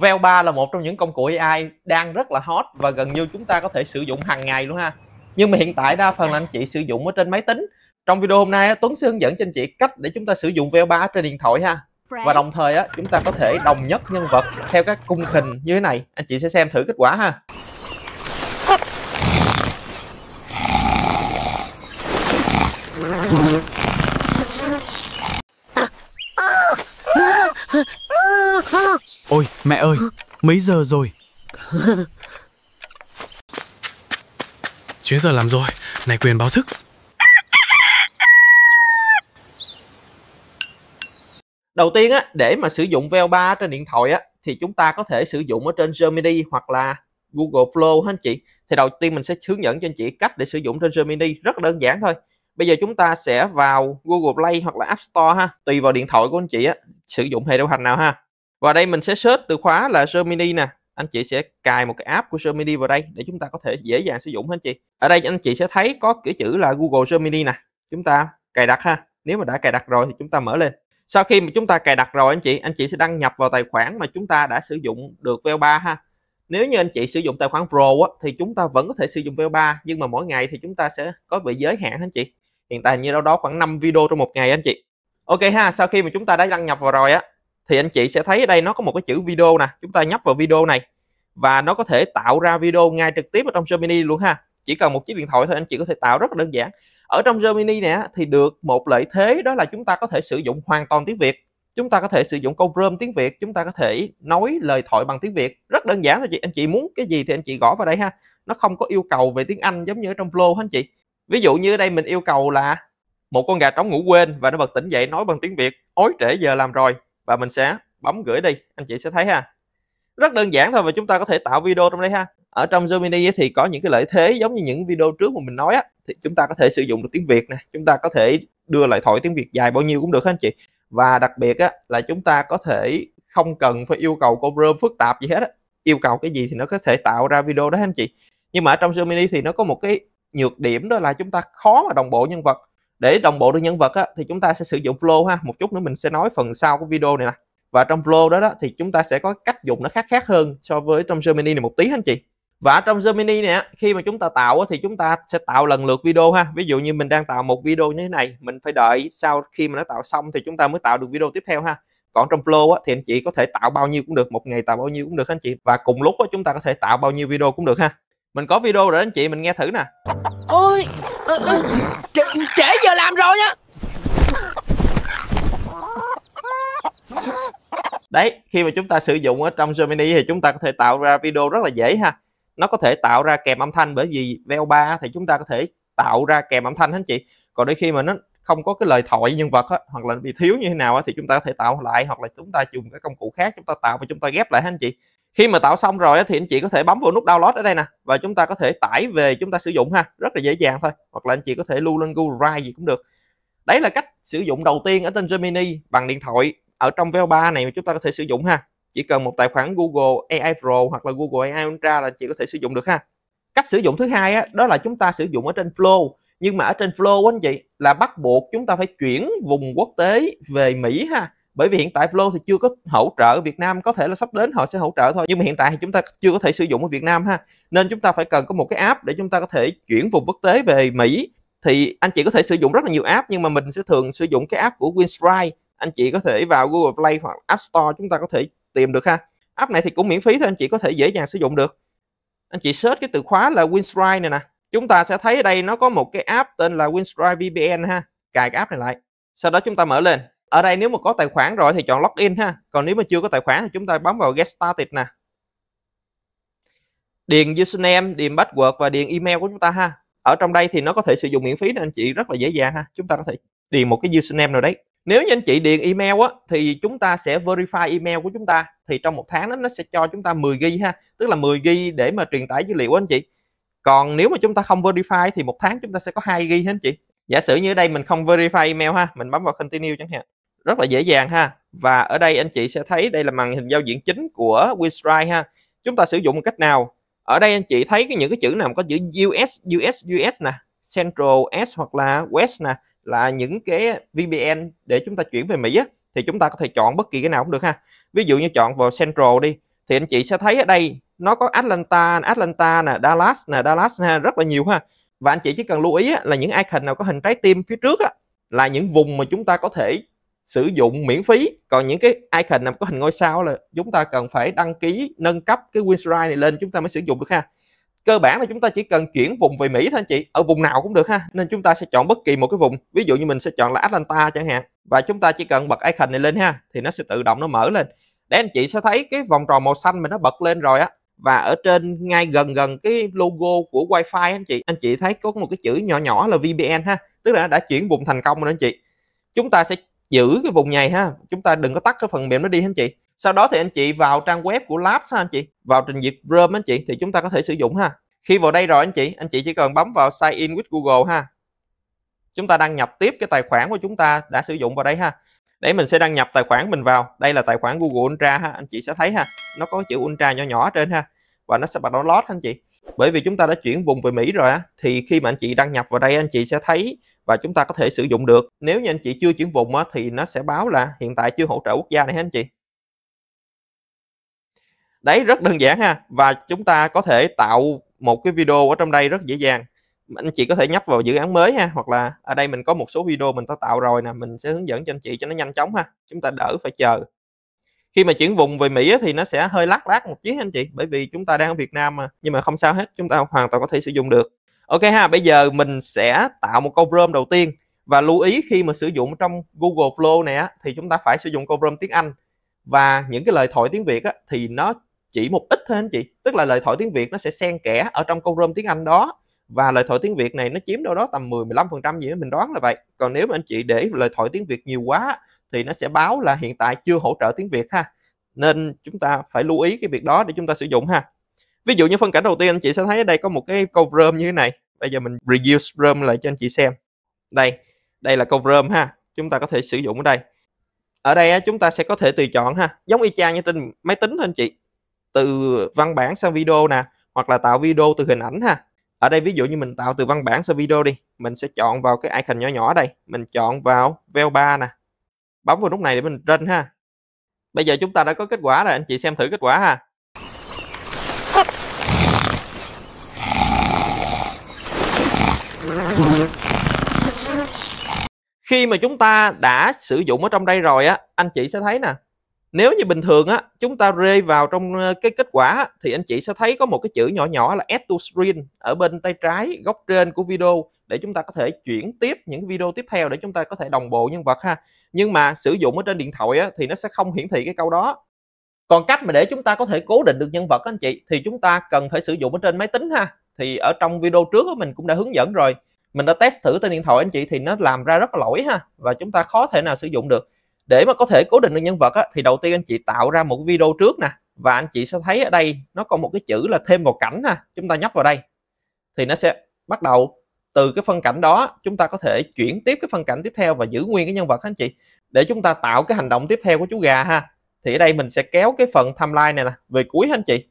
Veo 3 là một trong những công cụ AI đang rất là hot và gần như chúng ta có thể sử dụng hàng ngày luôn ha. Nhưng mà hiện tại đa phần là anh chị sử dụng ở trên máy tính. Trong video hôm nay Tuấn sẽ hướng dẫn cho anh chị cách để chúng ta sử dụng Veo 3 trên điện thoại ha. Và đồng thời á chúng ta có thể đồng nhất nhân vật theo các cung hình như thế này. Anh chị sẽ xem thử kết quả ha. Mẹ ơi, mấy giờ rồi? Chuyến giờ làm rồi, này quyền báo thức. Đầu tiên á, để mà sử dụng VO3 trên điện thoại á, thì chúng ta có thể sử dụng ở trên Gemini hoặc là Google Flow ha anh chị. Thì đầu tiên mình sẽ hướng dẫn cho anh chị cách để sử dụng trên Gemini rất đơn giản thôi. Bây giờ chúng ta sẽ vào Google Play hoặc là App Store ha, tùy vào điện thoại của anh chị á, sử dụng hệ điều hành nào ha và đây mình sẽ search từ khóa là Gemini nè anh chị sẽ cài một cái app của Gemini vào đây để chúng ta có thể dễ dàng sử dụng hết chị ở đây anh chị sẽ thấy có cái chữ là Google Gemini nè chúng ta cài đặt ha nếu mà đã cài đặt rồi thì chúng ta mở lên sau khi mà chúng ta cài đặt rồi anh chị anh chị sẽ đăng nhập vào tài khoản mà chúng ta đã sử dụng được v 3 ha nếu như anh chị sử dụng tài khoản Pro á, thì chúng ta vẫn có thể sử dụng v 3 nhưng mà mỗi ngày thì chúng ta sẽ có bị giới hạn anh chị hiện tại như đâu đó khoảng 5 video trong một ngày anh chị ok ha sau khi mà chúng ta đã đăng nhập vào rồi á thì anh chị sẽ thấy ở đây nó có một cái chữ video nè chúng ta nhấp vào video này và nó có thể tạo ra video ngay trực tiếp ở trong Gemini luôn ha chỉ cần một chiếc điện thoại thôi anh chị có thể tạo rất là đơn giản ở trong Gemini nè thì được một lợi thế đó là chúng ta có thể sử dụng hoàn toàn tiếng Việt chúng ta có thể sử dụng câu rơm tiếng Việt chúng ta có thể nói lời thoại bằng tiếng Việt rất đơn giản thôi chị anh chị muốn cái gì thì anh chị gõ vào đây ha nó không có yêu cầu về tiếng Anh giống như ở trong Flow anh chị ví dụ như ở đây mình yêu cầu là một con gà trống ngủ quên và nó bật tỉnh dậy nói bằng tiếng Việt ối trễ giờ làm rồi và mình sẽ bấm gửi đi anh chị sẽ thấy ha rất đơn giản thôi và chúng ta có thể tạo video trong đây ha ở trong Gemini thì có những cái lợi thế giống như những video trước mà mình nói á thì chúng ta có thể sử dụng được tiếng Việt nè chúng ta có thể đưa lại thoại tiếng Việt dài bao nhiêu cũng được hết anh chị và đặc biệt á là chúng ta có thể không cần phải yêu cầu con rơm phức tạp gì hết á. yêu cầu cái gì thì nó có thể tạo ra video đó anh chị nhưng mà ở trong Gemini thì nó có một cái nhược điểm đó là chúng ta khó mà đồng bộ nhân vật để đồng bộ được nhân vật á, thì chúng ta sẽ sử dụng flow ha một chút nữa mình sẽ nói phần sau của video này nè và trong flow đó, đó thì chúng ta sẽ có cách dùng nó khác khác hơn so với trong Gemini này một tí anh chị và trong Gemini này khi mà chúng ta tạo thì chúng ta sẽ tạo lần lượt video ha ví dụ như mình đang tạo một video như thế này mình phải đợi sau khi mà nó tạo xong thì chúng ta mới tạo được video tiếp theo ha còn trong flow thì anh chị có thể tạo bao nhiêu cũng được một ngày tạo bao nhiêu cũng được anh chị và cùng lúc chúng ta có thể tạo bao nhiêu video cũng được ha mình có video rồi anh chị mình nghe thử nè ôi Ừ, ừ. trễ, trễ giờ làm rồi nhá Đấy, khi mà chúng ta sử dụng ở trong Gemini thì chúng ta có thể tạo ra video rất là dễ ha. Nó có thể tạo ra kèm âm thanh bởi vì VO3 thì chúng ta có thể tạo ra kèm âm thanh anh chị. Còn đến khi mà nó không có cái lời thoại nhân vật á, hoặc là bị thiếu như thế nào á, thì chúng ta có thể tạo lại hoặc là chúng ta dùng cái công cụ khác chúng ta tạo và chúng ta ghép lại hết anh chị khi mà tạo xong rồi thì anh chị có thể bấm vào nút download ở đây nè và chúng ta có thể tải về chúng ta sử dụng ha rất là dễ dàng thôi hoặc là anh chị có thể lưu lên Google Drive gì cũng được đấy là cách sử dụng đầu tiên ở trên Gemini bằng điện thoại ở trong VO3 này mà chúng ta có thể sử dụng ha chỉ cần một tài khoản Google AI Pro hoặc là Google AI Ultra là chị có thể sử dụng được ha cách sử dụng thứ hai á, đó là chúng ta sử dụng ở trên Flow nhưng mà ở trên Flow anh chị là bắt buộc chúng ta phải chuyển vùng quốc tế về Mỹ ha bởi vì hiện tại Flow thì chưa có hỗ trợ Việt Nam có thể là sắp đến họ sẽ hỗ trợ thôi nhưng mà hiện tại thì chúng ta chưa có thể sử dụng ở Việt Nam ha nên chúng ta phải cần có một cái app để chúng ta có thể chuyển vùng quốc tế về Mỹ thì anh chị có thể sử dụng rất là nhiều app nhưng mà mình sẽ thường sử dụng cái app của Winstride anh chị có thể vào Google Play hoặc App Store chúng ta có thể tìm được ha app này thì cũng miễn phí thôi anh chị có thể dễ dàng sử dụng được anh chị search cái từ khóa là Winstride này nè chúng ta sẽ thấy ở đây nó có một cái app tên là Winstride VPN ha cài cái app này lại sau đó chúng ta mở lên ở đây nếu mà có tài khoản rồi thì chọn login ha còn nếu mà chưa có tài khoản thì chúng ta bấm vào get started nè điền username điền password và điền email của chúng ta ha ở trong đây thì nó có thể sử dụng miễn phí nên anh chị rất là dễ dàng ha chúng ta có thể điền một cái username nào đấy nếu như anh chị điền email á thì chúng ta sẽ verify email của chúng ta thì trong một tháng đó nó sẽ cho chúng ta 10 ghi ha tức là 10 ghi để mà truyền tải dữ liệu của anh chị còn nếu mà chúng ta không verify thì một tháng chúng ta sẽ có hai ghi hết chị giả sử như ở đây mình không verify email ha mình bấm vào continue chẳng hạn rất là dễ dàng ha và ở đây anh chị sẽ thấy đây là màn hình giao diện chính của WinStrike ha chúng ta sử dụng một cách nào ở đây anh chị thấy cái những cái chữ nào có chữ US US US nè Central S hoặc là West nè là những cái VPN để chúng ta chuyển về Mỹ á thì chúng ta có thể chọn bất kỳ cái nào cũng được ha ví dụ như chọn vào Central đi thì anh chị sẽ thấy ở đây nó có Atlanta Atlanta nè Dallas nè Dallas ha rất là nhiều ha và anh chị chỉ cần lưu ý á, là những icon nào có hình trái tim phía trước á, là những vùng mà chúng ta có thể sử dụng miễn phí còn những cái icon nằm có hình ngôi sao là chúng ta cần phải đăng ký nâng cấp cái WinRide này lên chúng ta mới sử dụng được ha cơ bản là chúng ta chỉ cần chuyển vùng về Mỹ thôi anh chị ở vùng nào cũng được ha nên chúng ta sẽ chọn bất kỳ một cái vùng ví dụ như mình sẽ chọn là Atlanta chẳng hạn và chúng ta chỉ cần bật icon này lên ha thì nó sẽ tự động nó mở lên để anh chị sẽ thấy cái vòng tròn màu xanh mình nó bật lên rồi á và ở trên ngay gần gần cái logo của wifi anh chị anh chị thấy có một cái chữ nhỏ nhỏ là VPN ha tức là đã chuyển vùng thành công rồi anh chị chúng ta sẽ giữ cái vùng này ha chúng ta đừng có tắt cái phần mềm nó đi anh chị sau đó thì anh chị vào trang web của Labs ha anh chị vào trình duyệt Chrome anh chị thì chúng ta có thể sử dụng ha khi vào đây rồi anh chị anh chị chỉ cần bấm vào sign in with Google ha chúng ta đăng nhập tiếp cái tài khoản của chúng ta đã sử dụng vào đây ha để mình sẽ đăng nhập tài khoản mình vào đây là tài khoản Google Ultra ha anh chị sẽ thấy ha nó có chữ Ultra nhỏ nhỏ trên ha và nó sẽ bật nó download anh chị bởi vì chúng ta đã chuyển vùng về Mỹ rồi á thì khi mà anh chị đăng nhập vào đây anh chị sẽ thấy và chúng ta có thể sử dụng được nếu như anh chị chưa chuyển vùng á, thì nó sẽ báo là hiện tại chưa hỗ trợ quốc gia này ha anh chị đấy rất đơn giản ha và chúng ta có thể tạo một cái video ở trong đây rất dễ dàng anh chị có thể nhấp vào dự án mới ha hoặc là ở đây mình có một số video mình đã tạo rồi nè mình sẽ hướng dẫn cho anh chị cho nó nhanh chóng ha chúng ta đỡ phải chờ khi mà chuyển vùng về Mỹ thì nó sẽ hơi lát lát một chút anh chị bởi vì chúng ta đang ở Việt Nam mà nhưng mà không sao hết chúng ta hoàn toàn có thể sử dụng được ok ha bây giờ mình sẽ tạo một câu prompt đầu tiên và lưu ý khi mà sử dụng trong Google Flow này á, thì chúng ta phải sử dụng câu prompt tiếng Anh và những cái lời thoại tiếng Việt á, thì nó chỉ một ít thôi anh chị tức là lời thoại tiếng Việt nó sẽ xen kẽ ở trong câu prompt tiếng Anh đó và lời thoại tiếng Việt này nó chiếm đâu đó tầm 10 15% gì đó mình đoán là vậy còn nếu mà anh chị để lời thoại tiếng Việt nhiều quá thì nó sẽ báo là hiện tại chưa hỗ trợ tiếng Việt ha nên chúng ta phải lưu ý cái việc đó để chúng ta sử dụng ha ví dụ như phân cảnh đầu tiên anh chị sẽ thấy ở đây có một cái câu rơm như thế này bây giờ mình reduce rơm lại cho anh chị xem đây đây là câu rơm ha chúng ta có thể sử dụng ở đây ở đây chúng ta sẽ có thể tùy chọn ha giống y chang như trên máy tính thôi anh chị từ văn bản sang video nè hoặc là tạo video từ hình ảnh ha ở đây ví dụ như mình tạo từ văn bản sang video đi mình sẽ chọn vào cái icon nhỏ nhỏ đây mình chọn vào veo 3 nè bấm vào nút này để mình run ha bây giờ chúng ta đã có kết quả rồi anh chị xem thử kết quả ha khi mà chúng ta đã sử dụng ở trong đây rồi á anh chị sẽ thấy nè nếu như bình thường á chúng ta rê vào trong ờ, cái kết quả á, thì anh chị sẽ thấy có một cái chữ nhỏ nhỏ là add to screen ở bên tay trái góc trên của video để chúng ta có thể chuyển tiếp những video tiếp theo để chúng ta có thể đồng bộ nhân vật ha nhưng mà sử dụng ở trên điện thoại á, thì nó sẽ không hiển thị cái câu đó còn cách mà để chúng ta có thể cố định được nhân vật á, anh chị thì chúng ta cần phải sử dụng ở trên máy tính ha thì ở trong video trước mình cũng đã hướng dẫn rồi mình đã test thử trên điện thoại anh chị thì nó làm ra rất là lỗi ha và chúng ta khó thể nào sử dụng được để mà có thể cố định được nhân vật á, thì đầu tiên anh chị tạo ra một video trước nè và anh chị sẽ thấy ở đây nó có một cái chữ là thêm một cảnh ha chúng ta nhấp vào đây thì nó sẽ bắt đầu từ cái phân cảnh đó chúng ta có thể chuyển tiếp cái phân cảnh tiếp theo và giữ nguyên cái nhân vật anh chị để chúng ta tạo cái hành động tiếp theo của chú gà ha thì ở đây mình sẽ kéo cái phần timeline này nè về cuối anh chị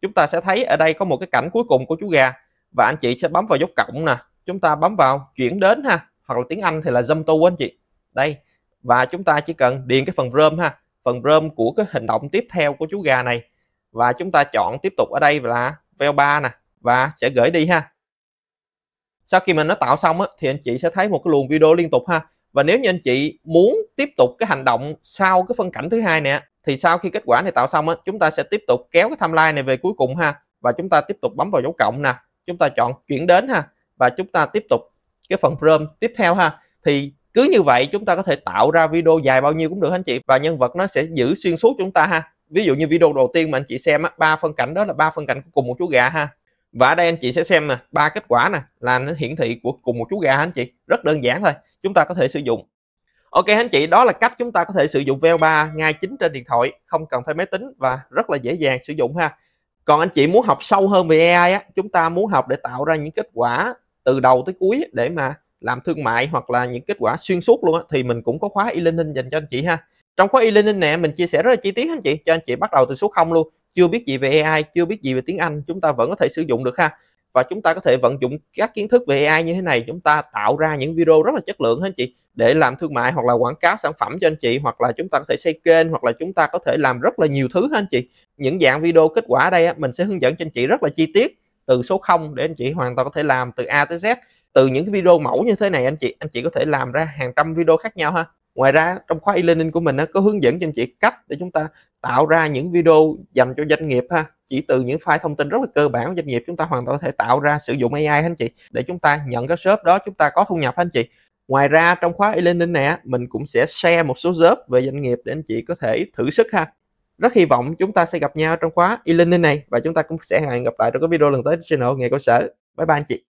chúng ta sẽ thấy ở đây có một cái cảnh cuối cùng của chú gà và anh chị sẽ bấm vào dấu cộng nè chúng ta bấm vào chuyển đến ha hoặc là tiếng Anh thì là zoom to anh chị đây và chúng ta chỉ cần điền cái phần rơm ha phần rơm của cái hình động tiếp theo của chú gà này và chúng ta chọn tiếp tục ở đây là veo 3 nè và sẽ gửi đi ha sau khi mình nó tạo xong á, thì anh chị sẽ thấy một cái luồng video liên tục ha và nếu như anh chị muốn tiếp tục cái hành động sau cái phân cảnh thứ hai nè thì sau khi kết quả này tạo xong á, chúng ta sẽ tiếp tục kéo cái timeline này về cuối cùng ha và chúng ta tiếp tục bấm vào dấu cộng nè chúng ta chọn chuyển đến ha và chúng ta tiếp tục cái phần prom tiếp theo ha thì cứ như vậy chúng ta có thể tạo ra video dài bao nhiêu cũng được anh chị và nhân vật nó sẽ giữ xuyên suốt chúng ta ha ví dụ như video đầu tiên mà anh chị xem ba phân cảnh đó là ba phân cảnh của cùng một chú gà ha và ở đây anh chị sẽ xem nè ba kết quả nè là nó hiển thị của cùng một chú gà anh chị rất đơn giản thôi chúng ta có thể sử dụng ok anh chị đó là cách chúng ta có thể sử dụng VO3 ngay chính trên điện thoại không cần phải máy tính và rất là dễ dàng sử dụng ha còn anh chị muốn học sâu hơn về AI á, chúng ta muốn học để tạo ra những kết quả từ đầu tới cuối để mà làm thương mại hoặc là những kết quả xuyên suốt luôn á thì mình cũng có khóa e-learning dành cho anh chị ha trong khóa e-learning này mình chia sẻ rất là chi tiết anh chị cho anh chị bắt đầu từ số 0 luôn chưa biết gì về AI chưa biết gì về tiếng Anh chúng ta vẫn có thể sử dụng được ha và chúng ta có thể vận dụng các kiến thức về AI như thế này chúng ta tạo ra những video rất là chất lượng hết anh chị để làm thương mại hoặc là quảng cáo sản phẩm cho anh chị hoặc là chúng ta có thể xây kênh hoặc là chúng ta có thể làm rất là nhiều thứ hết anh chị những dạng video kết quả ở đây mình sẽ hướng dẫn cho anh chị rất là chi tiết từ số 0 để anh chị hoàn toàn có thể làm từ A tới Z từ những cái video mẫu như thế này anh chị anh chị có thể làm ra hàng trăm video khác nhau ha ngoài ra trong khóa e-learning của mình nó có hướng dẫn cho anh chị cách để chúng ta tạo ra những video dành cho doanh nghiệp ha chỉ từ những file thông tin rất là cơ bản của doanh nghiệp chúng ta hoàn toàn có thể tạo ra sử dụng AI anh chị để chúng ta nhận cái shop đó chúng ta có thu nhập anh chị ngoài ra trong khóa e-learning này mình cũng sẽ share một số job về doanh nghiệp để anh chị có thể thử sức ha rất hy vọng chúng ta sẽ gặp nhau trong khóa e-learning này và chúng ta cũng sẽ hẹn gặp lại trong các video lần tới trên channel nghề cơ sở bye bye anh chị